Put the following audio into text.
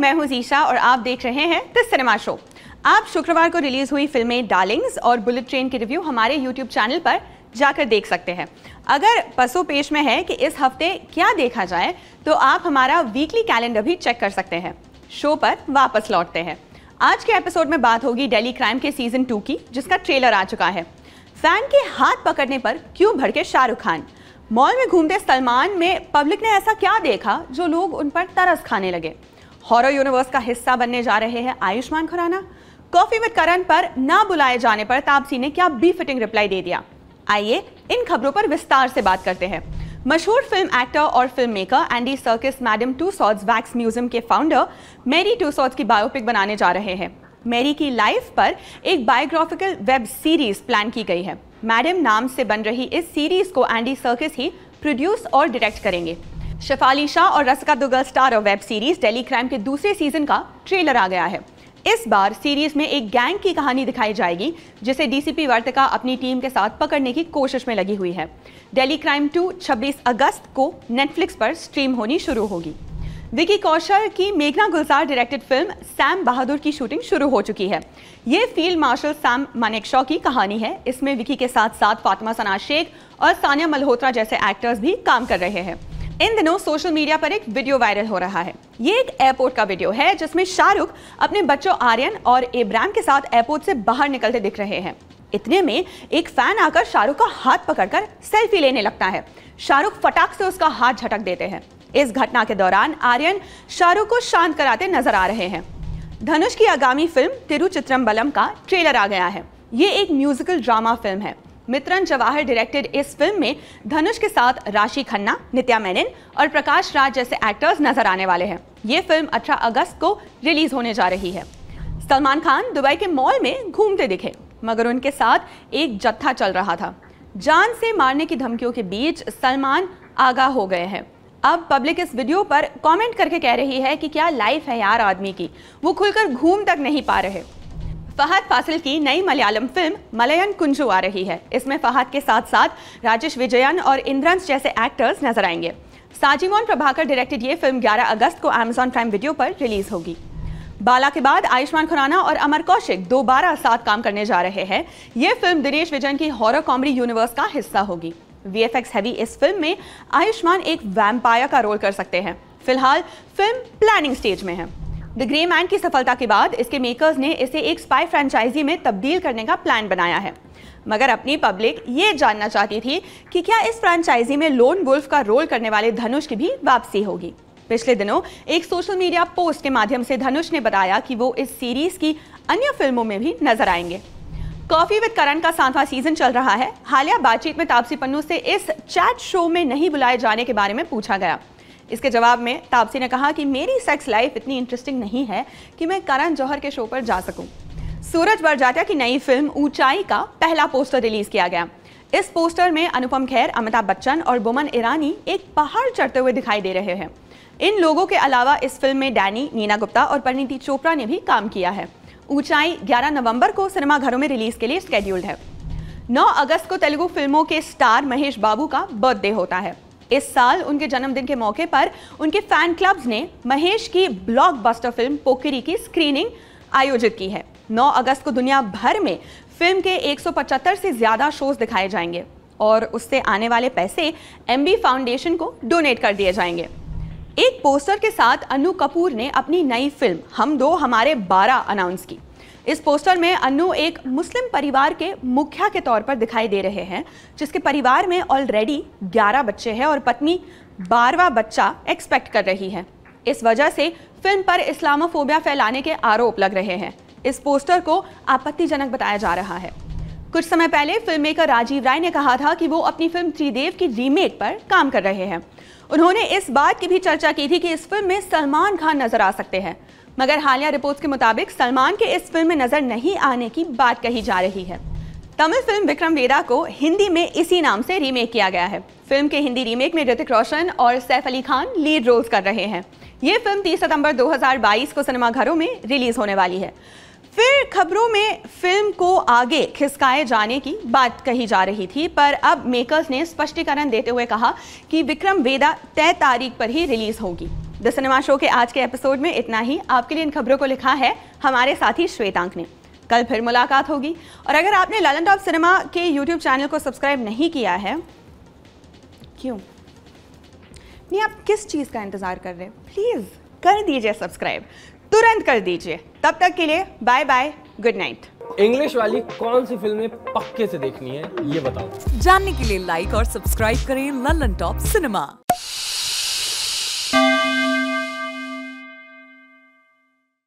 मैं हूं जीशा और आप देख रहे हैं द सिनेमा शो आप शुक्रवार को रिलीज़ हुई फिल्में डार्लिंग्स और बुलेट ट्रेन के रिव्यू हमारे यूट्यूब चैनल पर जाकर देख सकते हैं अगर पसो पेश में है कि इस हफ्ते क्या देखा जाए तो आप हमारा वीकली कैलेंडर भी चेक कर सकते हैं शो पर वापस लौटते हैं आज के एपिसोड में बात होगी डेली क्राइम के सीजन टू की जिसका ट्रेलर आ चुका है फैन के हाथ पकड़ने पर क्यों भड़के शाहरुख खान मॉल में घूमते सलमान में पब्लिक ने ऐसा क्या देखा जो लोग उन पर तरस खाने लगे हॉरर यूनिवर्स का हिस्सा बनने जा रहे हैं आयुष्मान खुराना कॉफी विद करण पर ना बुलाए जाने पर तापसी ने क्या बी फिटिंग रिप्लाई दे दिया आइए इन खबरों पर विस्तार से बात करते हैं मशहूर फिल्म एक्टर और film maker Andy Serkis Madame Tussauds wax museum के फाउंडर मेरी टू सॉट्स की बायोपिक बनाने जा रहे हैं मेरी की लाइफ पर एक बायोग्राफिकल वेब सीरीज प्लान की गई है मैडम नाम से बन रही इस सीरीज को एंडी सर्किस ही प्रोड्यूस और डायरेक्ट करेंगे शेफाली शाह और रसका दुगल स्टार और वेब सीरीज डेली क्राइम के दूसरे सीजन का ट्रेलर आ गया है इस बार सीरीज में एक गैंग की कहानी दिखाई जाएगी जिसे डीसीपी वर्तिका अपनी टीम के साथ पकड़ने की कोशिश में लगी हुई है डेली क्राइम 2 26 अगस्त को नेटफ्लिक्स पर स्ट्रीम होनी शुरू होगी विकी कौशल की मेघना गुलजार डायरेक्टेड फिल्म सैम बहादुर की शूटिंग शुरू हो चुकी है ये फील्ड मार्शल सैम मानेकशॉ की कहानी है इसमें विकी के साथ साथ फातिमा सना शेख और सानिया मल्होत्रा जैसे एक्टर्स भी काम कर रहे हैं इन दिनों सोशल मीडिया पर एक वीडियो वायरल हो रहा है ये एक एयरपोर्ट का वीडियो है जिसमें शाहरुख अपने बच्चों आर्यन और इब्रान के साथ एयरपोर्ट से बाहर निकलते दिख रहे हैं इतने में एक फैन आकर शाहरुख का हाथ पकड़कर सेल्फी लेने लगता है शाहरुख फटाक से उसका हाथ झटक देते हैं इस घटना के दौरान आर्यन शाहरुख को शांत कराते नजर आ रहे हैं धनुष की आगामी फिल्म तिरुचित्रम्बलम का ट्रेलर आ गया है ये एक म्यूजिकल ड्रामा फिल्म है मित्रन जवाहर डायरेक्टेड इस फिल्म में धनुष के साथ राशि खन्ना नित्या मेनन और प्रकाश राज जैसे एक्टर्स नजर आने वाले हैं ये फिल्म 18 अगस्त को रिलीज होने जा रही है सलमान खान दुबई के मॉल में घूमते दिखे मगर उनके साथ एक जत्था चल रहा था जान से मारने की धमकियों के बीच सलमान आगाह हो गए हैं अब पब्लिक इस वीडियो पर कमेंट करके कह रही है कि क्या लाइफ है यार आदमी की वो खुलकर घूम तक नहीं पा रहे फहद फासिल की नई मलयालम फिल्म मलयन कुंजू आ रही है इसमें फहद के साथ साथ राजेश विजयन और इंद्रंस जैसे एक्टर्स नजर आएंगे साजिमोन प्रभाकर डायरेक्टेड ये फिल्म 11 अगस्त को अमेजॉन प्राइम वीडियो पर रिलीज होगी बाला के बाद आयुष्मान खुराना और अमर कौशिक दोबारा साथ काम करने जा रहे हैं ये फिल्म दिनेश विजयन की हॉरर कॉमेडी यूनिवर्स का हिस्सा होगी वी हैवी इस फिल्म में आयुष्मान एक वैम्पायर का रोल कर सकते हैं फिलहाल फिल्म प्लानिंग स्टेज में है द ग्रे मैन की सफलता के बाद इसके मेकर्स ने इसे एक स्पाई फ्रेंचाइजी में तब्दील करने का प्लान बनाया है मगर अपनी पब्लिक ये जानना चाहती थी कि क्या इस फ्रेंचाइजी में लोन वुल्फ का रोल करने वाले धनुष की भी वापसी होगी पिछले दिनों एक सोशल मीडिया पोस्ट के माध्यम से धनुष ने बताया कि वो इस सीरीज की अन्य फिल्मों में भी नजर आएंगे कॉफी विद करण का सातवां सीजन चल रहा है हालिया बातचीत में तापसी पन्नू से इस चैट शो में नहीं बुलाए जाने के बारे में पूछा गया इसके जवाब में तापसी ने कहा कि मेरी सेक्स लाइफ इतनी इंटरेस्टिंग नहीं है कि मैं करण जौहर के शो पर जा सकूं। सूरज बरजाटिया की नई फिल्म ऊंचाई का पहला पोस्टर रिलीज किया गया इस पोस्टर में अनुपम खेर अमिताभ बच्चन और बुमन ईरानी एक पहाड़ चढ़ते हुए दिखाई दे रहे हैं इन लोगों के अलावा इस फिल्म में डैनी नीना गुप्ता और परिणीति चोपड़ा ने भी काम किया है ऊंचाई 11 नवंबर को सिनेमाघरों में रिलीज के लिए स्केड्यूल्ड है 9 अगस्त को तेलुगु फिल्मों के स्टार महेश बाबू का बर्थडे होता है इस साल उनके जन्मदिन के मौके पर उनके फैन क्लब्स ने महेश की ब्लॉकबस्टर फिल्म पोखरी की स्क्रीनिंग आयोजित की है 9 अगस्त को दुनिया भर में फिल्म के 175 से ज़्यादा शोज दिखाए जाएंगे और उससे आने वाले पैसे एम फाउंडेशन को डोनेट कर दिए जाएंगे एक पोस्टर के साथ अनु कपूर ने अपनी नई फिल्म हम दो हमारे बारह अनाउंस की इस पोस्टर में अनु एक मुस्लिम परिवार के मुखिया के तौर पर दिखाई दे रहे हैं जिसके परिवार में ऑलरेडी 11 बच्चे हैं और पत्नी बारवा बच्चा एक्सपेक्ट कर रही है इस वजह से फिल्म पर इस्लामोफोबिया फैलाने के आरोप लग रहे हैं इस पोस्टर को आपत्तिजनक बताया जा रहा है कुछ समय पहले फिल्म मेकर राजीव राय ने कहा था कि वो अपनी फिल्म त्रिदेव की रीमेक पर काम कर रहे हैं उन्होंने इस बात की भी चर्चा की थी कि इस फिल्म में सलमान खान नजर आ सकते हैं मगर हालिया रिपोर्ट्स के मुताबिक सलमान के इस फिल्म में नजर नहीं आने की बात कही जा रही है तमिल फिल्म विक्रम वेदा को हिंदी में इसी नाम से रीमेक किया गया है फिल्म के हिंदी रीमेक में ऋतिक रोशन और सैफ अली खान लीड रोल्स कर रहे हैं ये फिल्म 30 सितंबर 2022 को सिनेमाघरों में रिलीज होने वाली है फिर खबरों में फिल्म को आगे खिसकाए जाने की बात कही जा रही थी पर अब मेकर्स ने स्पष्टीकरण देते हुए कहा कि विक्रम वेदा तय तारीख पर ही रिलीज होगी द सिनेमा शो के आज के एपिसोड में इतना ही आपके लिए इन खबरों को लिखा है हमारे साथी श्वेतांक ने कल फिर मुलाकात होगी और अगर आपने लालन टॉप सिनेमा के यूट्यूब चैनल को सब्सक्राइब नहीं किया है क्यों नहीं आप किस चीज़ का इंतज़ार कर रहे हैं प्लीज़ कर दीजिए सब्सक्राइब तुरंत कर दीजिए तब तक के लिए bye bye good night English वाली कौन सी फिल्में पक्के से देखनी है ये बताओ जानने के लिए लाइक और सब्सक्राइब करें लल्लन टॉप सिनेमा